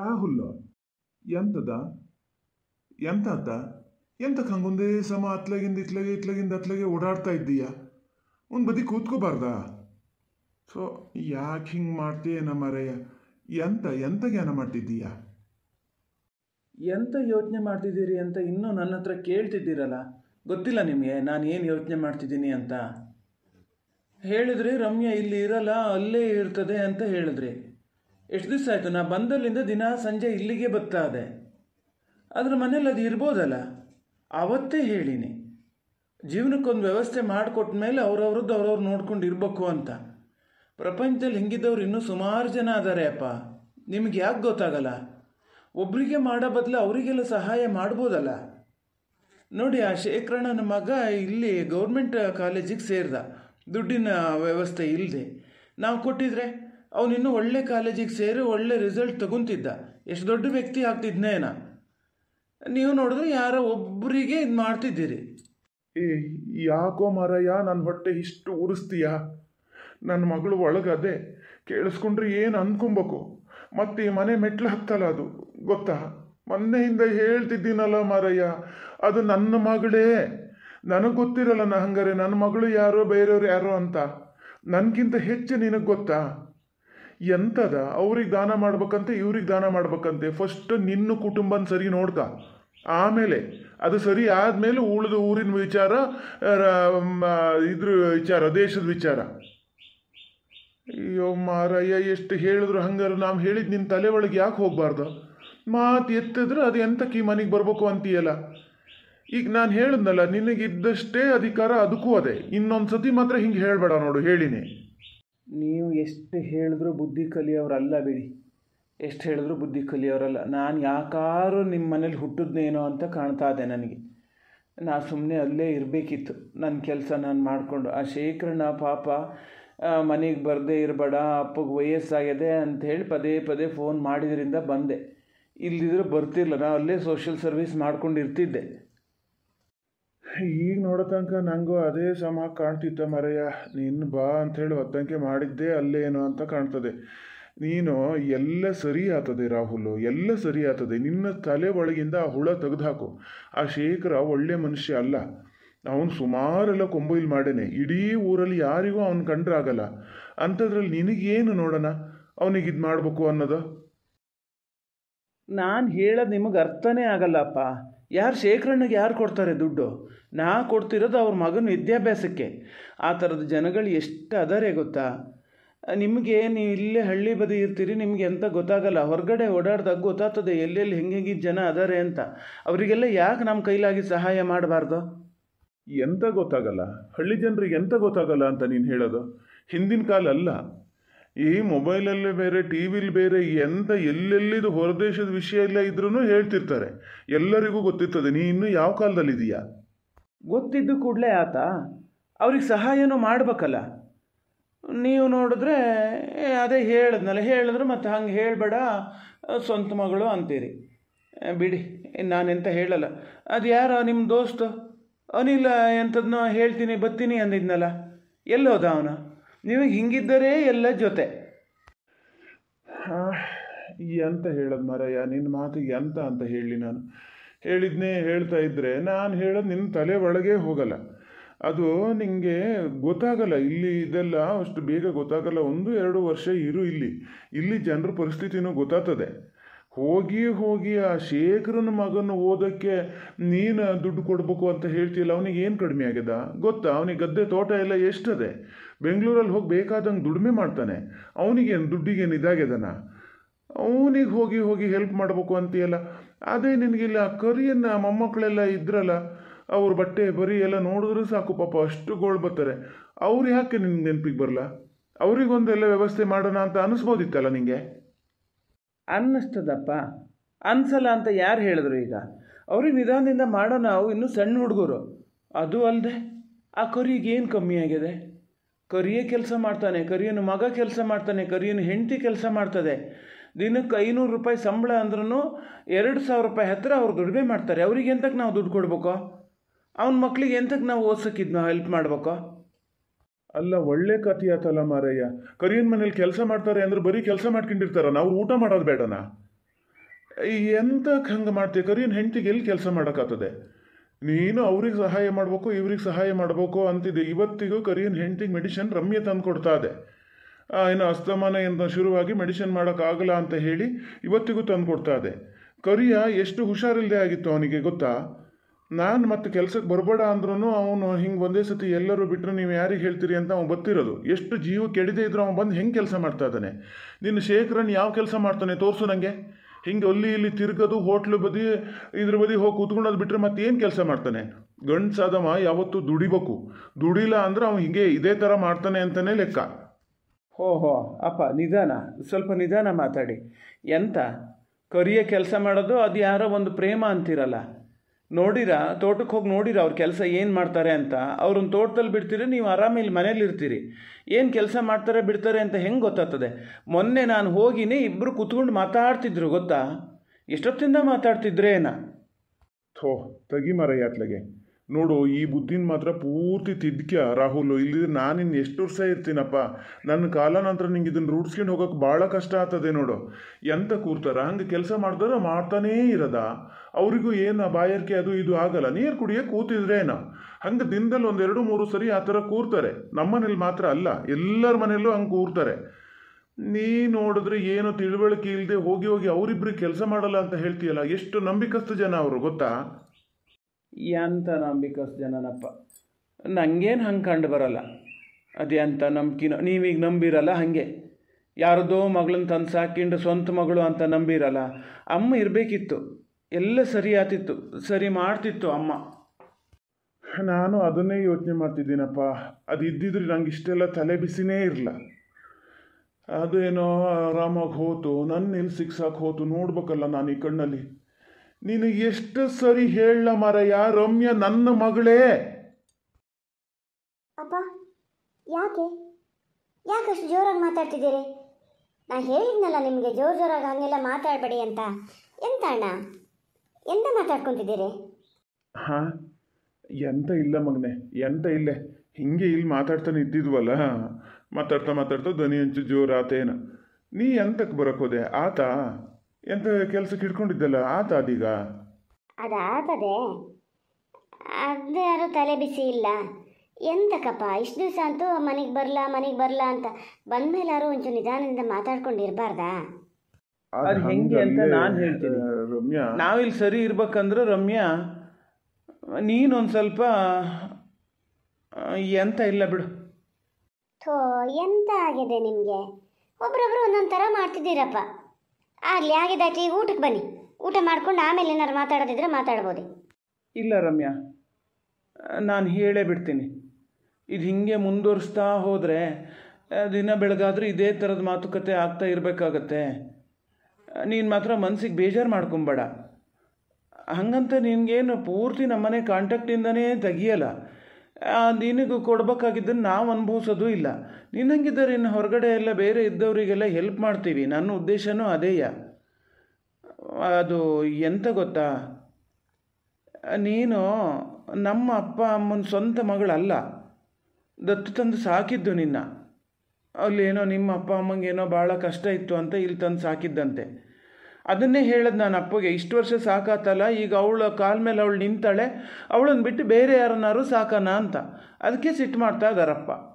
ರಾಹುಲ್ ಎಂತದ ಎಂತ ಎಂತಕ್ಕೆ ಹಂಗೊಂದೇ ಸಮ ಅತ್ಲಗಿಂದ ಇತ್ಲಗೆ ಇತ್ಲಗಿಂದ ಅತ್ಲಾಗೆ ಓಡಾಡ್ತಾ ಇದ್ದೀಯ ಒಂದು ಬದಿ ಕೂತ್ಕೋಬಾರ್ದ ಸೊ ಯಾಕೆ ಹಿಂಗೆ ಮಾಡ್ತೀಯ ಮರೆಯ ಎಂತ ಎಂತ ಜ್ಞಾನ ಮಾಡ್ತಿದ್ದೀಯ ಎಂತ ಯೋಚನೆ ಮಾಡ್ತಿದ್ದೀರಿ ಅಂತ ಇನ್ನೂ ನನ್ನ ಹತ್ರ ಕೇಳ್ತಿದ್ದೀರಲ್ಲ ಗೊತ್ತಿಲ್ಲ ನಿಮಗೆ ನಾನು ಏನು ಯೋಚನೆ ಮಾಡ್ತಿದ್ದೀನಿ ಅಂತ ಹೇಳಿದ್ರಿ ರಮ್ಯ ಇಲ್ಲಿ ಇರಲ್ಲ ಅಲ್ಲೇ ಇರ್ತದೆ ಅಂತ ಹೇಳಿದ್ರಿ ಎಷ್ಟು ದಿವಸ ಆಯಿತು ನಾ ಬಂದಲ್ಲಿಂದ ದಿನ ಸಂಜೆ ಇಲ್ಲಿಗೆ ಬರ್ತಾ ಇದೆ ಅದ್ರ ಮನೇಲಿ ಅದು ಇರ್ಬೋದಲ್ಲ ಆವತ್ತೇ ಹೇಳಿನಿ ಜೀವನಕ್ಕೊಂದು ವ್ಯವಸ್ಥೆ ಮಾಡಿಕೊಟ್ಟ ಮೇಲೆ ಅವ್ರವ್ರದ್ದು ಅವ್ರವ್ರು ನೋಡ್ಕೊಂಡು ಇರಬೇಕು ಅಂತ ಪ್ರಪಂಚದಲ್ಲಿ ಹಿಂಗಿದ್ದವ್ರು ಇನ್ನೂ ಸುಮಾರು ಜನ ಅದಾರೆ ಅಪ್ಪ ನಿಮ್ಗೆ ಯಾಕೆ ಗೊತ್ತಾಗಲ್ಲ ಒಬ್ಬರಿಗೆ ಮಾಡೋ ಬದಲು ಅವರಿಗೆಲ್ಲ ಸಹಾಯ ಮಾಡ್ಬೋದಲ್ಲ ನೋಡಿ ಆ ಶೇಖರಣನ ಮಗ ಇಲ್ಲಿ ಗೌರ್ಮೆಂಟ್ ಕಾಲೇಜಿಗೆ ಸೇರಿದ ದುಡ್ಡಿನ ವ್ಯವಸ್ಥೆ ಇಲ್ಲದೆ ನಾವು ಕೊಟ್ಟಿದ್ರೆ ಅವನಿನ್ನೂ ಒಳ್ಳೆ ಕಾಲೇಜಿಗೆ ಸೇರಿ ಒಳ್ಳೆ ರಿಸಲ್ಟ್ ತಗೊಂತಿದ್ದ ಎಷ್ಟು ದೊಡ್ಡ ವ್ಯಕ್ತಿ ಆಗ್ತಿದ್ನೇನ ನೀವು ನೋಡಿದ್ರೆ ಯಾರೋ ಒಬ್ಬರಿಗೆ ಇದು ಮಾಡ್ತಿದ್ದೀರಿ ಏ ಯಾಕೋ ಮಾರಯ್ಯ ನನ್ನ ಹೊಟ್ಟೆ ಇಷ್ಟು ಉರಿಸ್ತೀಯ ನನ್ನ ಮಗಳು ಒಳಗದೆ ಕೇಳಿಸ್ಕೊಂಡ್ರೆ ಏನು ಅನ್ಕೊಬೇಕು ಮತ್ತೆ ಈ ಮನೆ ಮೆಟ್ಲು ಹತ್ತಲ್ಲ ಅದು ಗೊತ್ತಾ ಮೊನ್ನೆಯಿಂದ ಹೇಳ್ತಿದ್ದೀನಲ್ಲ ಮಾರಯ್ಯ ಅದು ನನ್ನ ಮಗಳೇ ನನಗೆ ಗೊತ್ತಿರಲ್ಲ ನಾ ಹಂಗಾರೆ ನನ್ನ ಮಗಳು ಯಾರೋ ಬೇರೆಯವ್ರು ಯಾರೋ ಅಂತ ನನಗಿಂತ ಹೆಚ್ಚು ನಿನಗೆ ಗೊತ್ತಾ ಎಂತದ ಅವ್ರಿಗೆ ದಾನ ಮಾಡ್ಬೇಕಂತೆ ಇವ್ರಿಗೆ ದಾನ ಮಾಡ್ಬೇಕಂತೆ ಫಸ್ಟ್ ನಿನ್ನ ಕುಟುಂಬನ ಸರಿ ನೋಡ್ಕ ಆಮೇಲೆ ಅದು ಸರಿ ಆದಮೇಲೆ ಉಳಿದ ಊರಿನ ವಿಚಾರ ಇದ್ರ ವಿಚಾರ ದೇಶದ ವಿಚಾರ ಅಯ್ಯೋ ಮಾರಯ್ಯ ಎಷ್ಟು ಹೇಳಿದ್ರು ಹಂಗಾರೆ ನಾವು ಹೇಳಿದ್ದು ನಿನ್ನ ತಲೆ ಒಳಗೆ ಯಾಕೆ ಹೋಗ್ಬಾರ್ದು ಮಾತು ಎತ್ತಿದ್ರೆ ಅದು ಎಂತಕ್ಕೆ ಈ ಮನೆಗೆ ಬರಬೇಕು ಅಂತೀಯಲ್ಲ ಈಗ ನಾನು ಹೇಳಿದ್ನಲ್ಲ ನಿನಗಿದ್ದಷ್ಟೇ ಅಧಿಕಾರ ಅದಕ್ಕೂ ಅದೇ ಇನ್ನೊಂದು ಸತಿ ಮಾತ್ರ ಹಿಂಗೆ ಹೇಳಬೇಡ ನೋಡು ಹೇಳಿನಿ ನೀವು ಎಷ್ಟು ಹೇಳಿದ್ರೂ ಬುದ್ಧಿ ಕಲಿಯೋರಲ್ಲ ಬಿಡಿ ಎಷ್ಟು ಹೇಳಿದ್ರೂ ಬುದ್ಧಿ ಕಲಿಯೋರಲ್ಲ ನಾನು ಯಾಕಾರು ನಿಮ್ಮ ಮನೇಲಿ ಹುಟ್ಟಿದ್ನೇನೋ ಅಂತ ಕಾಣ್ತಾ ಇದೆ ನನಗೆ ನಾನು ಸುಮ್ಮನೆ ಅಲ್ಲೇ ಇರಬೇಕಿತ್ತು ನನ್ನ ಕೆಲಸ ನಾನು ಮಾಡಿಕೊಂಡು ಆ ಶೇಖರಣ ಪಾಪ ಮನೆಗೆ ಬರದೇ ಇರಬೇಡ ಅಪ್ಪಗೆ ವಯಸ್ಸಾಗಿದೆ ಅಂಥೇಳಿ ಪದೇ ಪದೇ ಫೋನ್ ಮಾಡಿದ್ರಿಂದ ಬಂದೆ ಇಲ್ಲದಿದ್ರೆ ಬರ್ತಿಲ್ಲ ನಾನು ಅಲ್ಲೇ ಸೋಷಿಯಲ್ ಸರ್ವಿಸ್ ಮಾಡ್ಕೊಂಡು ಇರ್ತಿದ್ದೆ ಈಗ ನೋಡೋ ತನಕ ನನಗೂ ಅದೇ ಸಮ ಕಾಣ್ತಿತ್ತ ಮರೆಯ ನೀನು ಬಾ ಅಂತ ಹೇಳಿ ಒತ್ತಂಕೆ ಮಾಡಿದ್ದೆ ಅಲ್ಲೇನು ಅಂತ ಕಾಣ್ತದೆ ನೀನು ಎಲ್ಲ ಸರಿ ಆತದೆ ರಾಹುಲ್ ಎಲ್ಲ ಸರಿ ಆತದೆ ನಿನ್ನ ತಲೆ ಒಳಗಿಂದ ಆ ಹುಳ ತೆಗೆದುಹಾಕು ಆ ಶೇಖರ ಒಳ್ಳೆ ಮನುಷ್ಯ ಅಲ್ಲ ಅವನು ಸುಮಾರೆಲ್ಲ ಇಲ್ಲಿ ಮಾಡೇನೆ ಇಡೀ ಊರಲ್ಲಿ ಯಾರಿಗೂ ಅವನು ಕಂಡ್ರಾಗಲ್ಲ ಅಂಥದ್ರಲ್ಲಿ ನಿನಗೇನು ನೋಡೋಣ ಅವನಿಗೆ ಇದು ಮಾಡಬೇಕು ಅನ್ನೋದು ನಾನು ಹೇಳೋದು ನಿಮಗೆ ಅರ್ಥನೇ ಆಗಲ್ಲಪ್ಪ ಯಾರು ಶೇಖರಣೆಗೆ ಯಾರು ಕೊಡ್ತಾರೆ ದುಡ್ಡು ನಾ ಕೊಡ್ತಿರೋದು ಅವ್ರ ಮಗನ ವಿದ್ಯಾಭ್ಯಾಸಕ್ಕೆ ಆ ಥರದ ಜನಗಳು ಎಷ್ಟು ಅದಾರೆ ಗೊತ್ತಾ ನಿಮಗೆ ನೀವು ಇಲ್ಲೇ ಹಳ್ಳಿ ಬದಿ ಇರ್ತೀರಿ ನಿಮಗೆ ಎಂತ ಗೊತ್ತಾಗಲ್ಲ ಹೊರಗಡೆ ಓಡಾಡ್ದಾಗ ಗೊತ್ತಾಗ್ತದೆ ಎಲ್ಲೆಲ್ಲಿ ಹೆಂಗೆ ಜನ ಅದಾರೆ ಅಂತ ಅವರಿಗೆಲ್ಲ ಯಾಕೆ ನಮ್ಮ ಕೈಲಾಗಿ ಸಹಾಯ ಮಾಡಬಾರ್ದು ಎಂತ ಗೊತ್ತಾಗಲ್ಲ ಹಳ್ಳಿ ಜನರಿಗೆ ಎಂತ ಗೊತ್ತಾಗಲ್ಲ ಅಂತ ನೀನು ಹೇಳೋದು ಹಿಂದಿನ ಕಾಲ ಅಲ್ಲ ಈ ಮೊಬೈಲಲ್ಲೇ ಬೇರೆ ಟಿ ವಿಲಿ ಬೇರೆ ಎಂಥ ಎಲ್ಲೆಲ್ಲಿದು ಹೊರದೇಶದ ವಿಷಯ ಎಲ್ಲ ಇದ್ರೂ ಹೇಳ್ತಿರ್ತಾರೆ ಎಲ್ಲರಿಗೂ ಗೊತ್ತಿರ್ತದೆ ನೀ ಇನ್ನೂ ಯಾವ ಕಾಲದಲ್ಲಿದೆಯಾ ಗೊತ್ತಿದ್ದು ಕೂಡಲೇ ಆತ ಅವ್ರಿಗೆ ಸಹಾಯನೂ ಮಾಡಬೇಕಲ್ಲ ನೀವು ನೋಡಿದ್ರೆ ಅದೇ ಹೇಳದ್ನಲ್ಲ ಹೇಳಿದ್ರು ಮತ್ತು ಹಂಗೆ ಹೇಳಬೇಡ ಸ್ವಂತ ಮಗಳು ಅಂತೀರಿ ಬಿಡಿ ನಾನೆಂತ ಹೇಳಲ್ಲ ಅದು ಯಾರ ನಿಮ್ಮ ದೋಸ್ತು ಅವನಿಲ್ಲ ಎಂಥದನ್ನೋ ಹೇಳ್ತೀನಿ ಬತ್ತೀನಿ ಅಂದಿದ್ನಲ್ಲ ಎಲ್ಲೋದ ಅವನು ನೀವು ಹಿಂಗಿದ್ದರೆ ಎಲ್ಲ ಜೊತೆ ಎಂತ ಹೇಳೋದು ಮರಯ್ಯ ನಿನ್ನ ಮಾತು ಎಂತ ಅಂತ ಹೇಳಿ ನಾನು ಹೇಳಿದ್ನೇ ಹೇಳ್ತಾ ಇದ್ದರೆ ನಾನು ಹೇಳೋದು ನಿನ್ನ ತಲೆ ಒಳಗೆ ಹೋಗಲ್ಲ ಅದು ನಿಮಗೆ ಗೊತ್ತಾಗಲ್ಲ ಇಲ್ಲಿ ಇದೆಲ್ಲ ಅಷ್ಟು ಬೇಗ ಗೊತ್ತಾಗಲ್ಲ ಒಂದು ಎರಡು ವರ್ಷ ಇರು ಇಲ್ಲಿ ಇಲ್ಲಿ ಜನರ ಪರಿಸ್ಥಿತಿನೂ ಗೊತ್ತಾಗ್ತದೆ ಹೋಗಿ ಹೋಗಿ ಆ ಶೇಖರನ ಮಗನ ಓದೋಕ್ಕೆ ನೀನು ದುಡ್ಡು ಕೊಡಬೇಕು ಅಂತ ಹೇಳ್ತಿಲ್ಲ ಅವನಿಗೆ ಏನು ಕಡಿಮೆ ಆಗ್ಯದ ಗೊತ್ತಾ ಅವನಿಗೆ ಗದ್ದೆ ತೋಟ ಎಲ್ಲ ಎಷ್ಟದೆ ಬೆಂಗಳೂರಲ್ಲಿ ಹೋಗಿ ಬೇಕಾದಂಗೆ ದುಡಿಮೆ ಮಾಡ್ತಾನೆ ಅವನಿಗೇನು ದುಡ್ಡಿಗೇನು ಏನಿದಾಗಿದನ ಅವನಿಗೆ ಹೋಗಿ ಹೋಗಿ ಹೆಲ್ಪ್ ಮಾಡಬೇಕು ಅಂತೀಯಲ್ಲ ಅದೇ ನಿನಗಿಲ್ಲ ಕರಿಯನ್ನು ಮೊಮ್ಮಕ್ಕಳೆಲ್ಲ ಇದ್ರಲ್ಲ ಅವ್ರ ಬಟ್ಟೆ ಬರಿ ಎಲ್ಲ ನೋಡಿದ್ರು ಸಾಕು ಪಾಪ ಅಷ್ಟು ಗೋಳ್ ಬರ್ತಾರೆ ಅವ್ರು ಯಾಕೆ ನಿನ್ನ ನೆನಪಿಗೆ ಬರಲ್ಲ ಅವ್ರಿಗೊಂದೆಲ್ಲ ವ್ಯವಸ್ಥೆ ಮಾಡೋಣ ಅಂತ ಅನಿಸ್ಬೋದಿತ್ತಲ್ಲ ನಿನಗೆ ಅನ್ನಿಸ್ತದಪ್ಪ ಅನ್ಸಲ್ಲ ಅಂತ ಯಾರು ಹೇಳಿದ್ರು ಈಗ ಅವ್ರಿಗೆ ನಿಧಾನದಿಂದ ಮಾಡೋ ನಾವು ಇನ್ನೂ ಸಣ್ಣ ಹುಡುಗರು ಅದು ಅಲ್ಲದೆ ಆ ಕರಿಗೇನು ಕಮ್ಮಿ ಆಗಿದೆ ಕರಿಯೇ ಕೆಲಸ ಮಾಡ್ತಾನೆ ಕರಿಯನು ಮಗ ಕೆಲಸ ಮಾಡ್ತಾನೆ ಕರಿಯನು ಹೆಂಡತಿ ಕೆಲಸ ಮಾಡ್ತದೆ ದಿನಕ್ಕೆ ಐನೂರು ರೂಪಾಯಿ ಸಂಬಳ ಅಂದ್ರೂ ಎರಡು ಸಾವಿರ ರೂಪಾಯಿ ಹತ್ತಿರ ಅವ್ರು ದುಡಿಮೆ ಮಾಡ್ತಾರೆ ಅವ್ರಿಗೆ ಎಂತಕ್ಕೆ ನಾವು ದುಡ್ಡು ಕೊಡ್ಬೇಕೋ ಅವ್ನ ಮಕ್ಳಿಗೆ ಎಂತಕ್ಕೆ ನಾವು ನಾವು ಹೆಲ್ಪ್ ಮಾಡ್ಬೇಕೋ ಅಲ್ಲ ಒಳ್ಳೆ ಕಥೆಯ ಮಾರಯ್ಯ ಕರಿಯನ್ ಮನೇಲಿ ಕೆಲಸ ಮಾಡ್ತಾರೆ ಅಂದ್ರೆ ಬರೀ ಕೆಲಸ ಮಾಡ್ಕೊಂಡಿರ್ತಾರ ನಾವು ಊಟ ಮಾಡೋದು ಬೇಡನಾ ಎಂತ ಹಂಗೆ ಮಾಡ್ತೀವಿ ಕರಿಯನ್ ಹೆಂಡ್ತಿಗೆ ಎಲ್ಲಿ ಕೆಲಸ ಮಾಡೋಕ್ಕಾಗ್ತದೆ ನೀನು ಅವ್ರಿಗೆ ಸಹಾಯ ಮಾಡಬೇಕು ಇವ್ರಿಗೆ ಸಹಾಯ ಮಾಡಬೇಕು ಅಂತಿದೆ ಇವತ್ತಿಗೂ ಕರಿಯನ್ ಹೆಂಡತಿಗೆ ಮೆಡಿಷನ್ ರಮ್ಯ ತಂದು ಕೊಡ್ತಾ ಇದೆ ಏನು ಅಸ್ತಮಾನ ಎಂತ ಶುರುವಾಗಿ ಮೆಡಿಷನ್ ಮಾಡೋಕ್ಕಾಗಲ್ಲ ಅಂತ ಹೇಳಿ ಇವತ್ತಿಗೂ ತಂದು ಕೊಡ್ತಾ ಇದೆ ಕರಿಯ ಎಷ್ಟು ಹುಷಾರಿಲ್ಲದೆ ಆಗಿತ್ತು ಅವನಿಗೆ ಗೊತ್ತಾ ನಾನು ಮತ್ತು ಕೆಲಸಕ್ಕೆ ಬರಬೇಡ ಅಂದ್ರೂ ಅವನು ಹಿಂಗೆ ಒಂದೇ ಸತಿ ಎಲ್ಲರೂ ಬಿಟ್ಟರೆ ನೀವು ಯಾರಿಗೆ ಹೇಳ್ತೀರಿ ಅಂತ ಅವ್ನು ಗೊತ್ತಿರೋದು ಎಷ್ಟು ಜೀವ ಕೆಡಿದೆ ಇದ್ರು ಅವನು ಬಂದು ಹೆಂಗೆ ಕೆಲಸ ಮಾಡ್ತಾ ಇದ್ದಾನೆ ನಿನ್ನ ಶೇಖರನ್ ಯಾವ ಕೆಲಸ ಮಾಡ್ತಾನೆ ತೋರಿಸು ನನಗೆ ಹಿಂಗೆ ಅಲ್ಲಿ ಇಲ್ಲಿ ತಿರ್ಗೋದು ಹೋಟ್ಲ್ ಬದಿ ಇದ್ರ ಬದಿ ಹೋಗಿ ಕೂತ್ಕೊಳ್ಳೋದು ಬಿಟ್ಟರೆ ಮತ್ತೆ ಏನು ಕೆಲಸ ಮಾಡ್ತಾನೆ ಗಂಡ್ಸಾದವ ಯಾವತ್ತೂ ದುಡಿಬೇಕು ದುಡಿಲ್ಲ ಅಂದ್ರೆ ಅವನು ಹಿಂಗೆ ಇದೇ ಥರ ಮಾಡ್ತಾನೆ ಅಂತಲೇ ಲೆಕ್ಕ ಓಹೋ ಹೋ ಅಪ್ಪ ನಿಧಾನ ಸ್ವಲ್ಪ ನಿಧಾನ ಮಾತಾಡಿ ಎಂತ ಕರಿಯ ಕೆಲಸ ಮಾಡೋದು ಅದು ಯಾರೋ ಒಂದು ಪ್ರೇಮ ಅಂತಿರಲ್ಲ ನೋಡಿರ ತೋಟಕ್ಕೆ ಹೋಗಿ ನೋಡಿರ ಅವ್ರ ಕೆಲಸ ಏನು ಮಾಡ್ತಾರೆ ಅಂತ ಅವ್ರನ್ನ ತೋಟದಲ್ಲಿ ಬಿಡ್ತೀರಿ ನೀವು ಆರಾಮ ಇಲ್ಲಿ ಮನೇಲಿ ಇರ್ತೀರಿ ಏನು ಕೆಲಸ ಮಾಡ್ತಾರೆ ಬಿಡ್ತಾರೆ ಅಂತ ಹೆಂಗೆ ಗೊತ್ತಾಗ್ತದೆ ಮೊನ್ನೆ ನಾನು ಹೋಗಿನಿ ಇಬ್ಬರು ಕುತ್ಕೊಂಡು ಮಾತಾಡ್ತಿದ್ರು ಗೊತ್ತಾ ಎಷ್ಟೊತ್ತಿಂದ ಮಾತಾಡ್ತಿದ್ರೇನ ಥೋ ತಗಿ ಮರ ಯಾತ್ಲಗೆ ನೋಡು ಈ ಬುದ್ಧಿನ ಮಾತ್ರ ಪೂರ್ತಿ ತಿದ್ಕ್ಯ ರಾಹುಲ್ ಇಲ್ಲಿದ್ರೆ ನಾನಿನ್ನು ಎಷ್ಟು ವರ್ಷ ಇರ್ತೀನಪ್ಪ ನನ್ನ ಕಾಲ ನಂತರ ನಿಂಗೆ ಇದನ್ನು ರೂಢಿಸ್ಕೊಂಡು ಹೋಗೋಕೆ ಭಾಳ ಕಷ್ಟ ಆಗ್ತದೆ ನೋಡು ಎಂತ ಕೂರ್ತಾರ ಹಂಗೆ ಕೆಲಸ ಮಾಡಿದ್ರೆ ಮಾಡ್ತಾನೇ ಇರೋದ ಅವರಿಗೂ ಏನು ಬಾಯಾರಿಕೆ ಅದು ಇದು ಆಗಲ್ಲ ನೀರು ಕುಡಿಯೋ ಕೂತಿದ್ರೇನ ಹಂಗೆ ದಿನದಲ್ಲಿ ಒಂದೆರಡು ಮೂರು ಸರಿ ಆ ಥರ ಕೂರ್ತಾರೆ ನಮ್ಮನೇಲಿ ಮಾತ್ರ ಅಲ್ಲ ಎಲ್ಲರ ಮನೆಯಲ್ಲೂ ಹಂಗೆ ಕೂರ್ತಾರೆ ನೀ ನೋಡಿದ್ರೆ ಏನೋ ತಿಳುವಳಿಕೆ ಇಲ್ಲದೆ ಹೋಗಿ ಹೋಗಿ ಅವರಿಬ್ಬರಿಗೆ ಕೆಲಸ ಮಾಡಲ್ಲ ಅಂತ ಹೇಳ್ತೀಯಲ್ಲ ಎಷ್ಟು ನಂಬಿಕಸ್ತು ಜನ ಅವರು ಗೊತ್ತಾ ಎಂತ ನಂಬಿಕಸ್ ಜನನಪ್ಪ ನನಗೇನು ಹಂಗೆ ಕಂಡು ಬರಲ್ಲ ಅದೆಂಥ ನಂಬಿಕೆನೋ ನೀವೀಗ ನಂಬಿರಲ್ಲ ಹಾಗೆ ಯಾರದೋ ಮಗಳನ್ನ ತಂದು ಸಾಕಿಂಡು ಸ್ವಂತ ಮಗಳು ಅಂತ ನಂಬಿರಲ್ಲ ಅಮ್ಮ ಇರಬೇಕಿತ್ತು ಎಲ್ಲ ಸರಿ ಆತಿತ್ತು ಸರಿ ಮಾಡ್ತಿತ್ತು ಅಮ್ಮ ನಾನು ಅದನ್ನೇ ಯೋಚನೆ ಮಾಡ್ತಿದ್ದೀನಪ್ಪ ಅದು ಇದ್ದಿದ್ರೆ ನಂಗೆ ಇಷ್ಟೆಲ್ಲ ತಲೆ ಬಿಸಿನೇ ಇರಲ್ಲ ಅದೇನೋ ಆರಾಮಾಗಿ ಹೋತು ನನ್ನ ಎಲ್ಲಿ ಸಿಕ್ಸಾಕ್ ಹೋತು ನೋಡ್ಬೇಕಲ್ಲ ನಾನು ಈ ಕಣ್ಣಲ್ಲಿ ನೀನು ಎಷ್ಟು ಸರಿ ಹೇಳ ಮರಯ್ಯ ರಮ್ಯ ನನ್ನ ಮಗಳೇ ಅಪ್ಪ ಯಾಕೆ ಯಾಕೆ ಜೋರಾಗಿ ಮಾತಾಡ್ತಿದ್ದೀರಿ ನಾ ಹೇಳಿದ್ನಲ್ಲ ನಿಮಗೆ ಜೋರು ಜೋರಾಗಿ ಹಂಗೆಲ್ಲ ಮಾತಾಡಬೇಡಿ ಅಂತ ಎಂತ ಅಣ್ಣ ಎಂತ ಮಾತಾಡ್ಕೊಂತಿದ್ದೀರಿ ಹಾ ಎಂತ ಇಲ್ಲ ಮಗನೆ ಎಂತ ಇಲ್ಲೇ ಹಿಂಗೆ ಇಲ್ಲಿ ಮಾತಾಡ್ತಾನೆ ಇದ್ದಿದ್ವಲ್ಲ ಮಾತಾಡ್ತಾ ಮಾತಾಡ್ತಾ ಧ್ವನಿ ಹಂಚು ಜೋರಾತೇನ ನೀ ಎಂತಕ್ಕೆ ಬರಕೋದೆ ಆತ ಎಂತ ಕೆಲಸಕ್ಕೆ ಹಿಡ್ಕೊಂಡಿದ್ದಲ್ಲ ಆತ ಅದೀಗ ಅದಾತದೆ ಅದು ಯಾರು ತಲೆ ಬಿಸಿ ಇಲ್ಲ ಎಂತಕ್ಕಪ್ಪ ಇಷ್ಟು ದಿವಸ ಅಂತೂ ಮನೆಗೆ ಬರಲಾ ಮನೆಗೆ ಬರಲಾ ಅಂತ ಬಂದಮೇಲೆ ಯಾರು ಒಂಚೂರು ನಿಧಾನದಿಂದ ಮಾತಾಡ್ಕೊಂಡು ಅದು ಹೆಂಗೆ ಅಂತ ನಾನು ಹೇಳ್ತೀನಿ ರಮ್ಯಾ ನಾವಿಲ್ಲಿ ಸರಿ ಇರ್ಬೇಕಂದ್ರೆ ರಮ್ಯಾ ನೀನೊಂದು ಸ್ವಲ್ಪ ಎಂತ ಇಲ್ಲ ಬಿಡು ಥೋ ಎಂತ ಆಗಿದೆ ನಿಮಗೆ ಒಬ್ರೊಬ್ರು ಒಂದೊಂದು ಥರ ಮಾಡ್ತಿದ್ದೀರಪ್ಪ ಆಗಲಿ ಆಗಿದ್ದಾಯ್ತು ಈಗ ಊಟಕ್ಕೆ ಬನ್ನಿ ಊಟ ಮಾಡ್ಕೊಂಡು ಆಮೇಲೆ ಏನಾರು ಮಾತಾಡೋದಿದ್ರೆ ಮಾತಾಡ್ಬೋದು ಇಲ್ಲ ರಮ್ಯಾ ನಾನು ಹೇಳೇ ಬಿಡ್ತೀನಿ ಇದು ಹಿಂಗೆ ಮುಂದುವರಿಸ್ತಾ ಹೋದರೆ ದಿನ ಬೆಳಗಾದರೂ ಇದೇ ಥರದ ಮಾತುಕತೆ ಆಗ್ತಾ ಇರಬೇಕಾಗತ್ತೆ ನೀನು ಮಾತ್ರ ಮನಸ್ಸಿಗೆ ಬೇಜಾರು ಮಾಡ್ಕೊಂಬೇಡ ಹಾಗಂತ ನಿನಗೇನು ಪೂರ್ತಿ ನಮ್ಮನೆ ಕಾಂಟ್ಯಾಕ್ಟಿಂದನೇ ತೆಗಿಯೋಲ್ಲ ನಿನಗೂ ಕೊಡಬೇಕಾಗಿದ್ದನ್ನು ನಾವು ಅನುಭವಿಸೋದು ಇಲ್ಲ ನಿನ್ನಂಗಿದ್ರೆ ಇನ್ನು ಹೊರಗಡೆ ಎಲ್ಲ ಬೇರೆ ಇದ್ದವರಿಗೆಲ್ಲ ಹೆಲ್ಪ್ ಮಾಡ್ತೀವಿ ನನ್ನ ಉದ್ದೇಶನೂ ಅದೇಯ ಅದು ಎಂತ ಗೊತ್ತಾ ನೀನು ನಮ್ಮ ಅಪ್ಪ ಅಮ್ಮನ ಸ್ವಂತ ಮಗಳಲ್ಲ ದತ್ತು ತಂದು ಸಾಕಿದ್ದು ನಿನ್ನ ಅಲ್ಲೇನೋ ನಿಮ್ಮ ಅಪ್ಪ ಏನೋ ಭಾಳ ಕಷ್ಟ ಇತ್ತು ಅಂತ ಇಲ್ಲಿ ತಂದು ಸಾಕಿದ್ದಂತೆ ಅದನ್ನೇ ಹೇಳೋದು ನಾನು ಅಪ್ಪಗೆ ಇಷ್ಟು ವರ್ಷ ಸಾಕಾತಲ್ಲ ಈಗ ಅವಳ ಕಾಲ ಮೇಲೆ ಅವಳು ನಿಂತಾಳೆ ಅವಳನ್ನು ಬಿಟ್ಟು ಬೇರೆ ಯಾರನ್ನಾರು ಸಾಕೋಣ ಅಂತ ಅದಕ್ಕೆ ಸಿಟ್ಟು ಮಾಡ್ತಾ ಇದ್ದಾರಪ್ಪ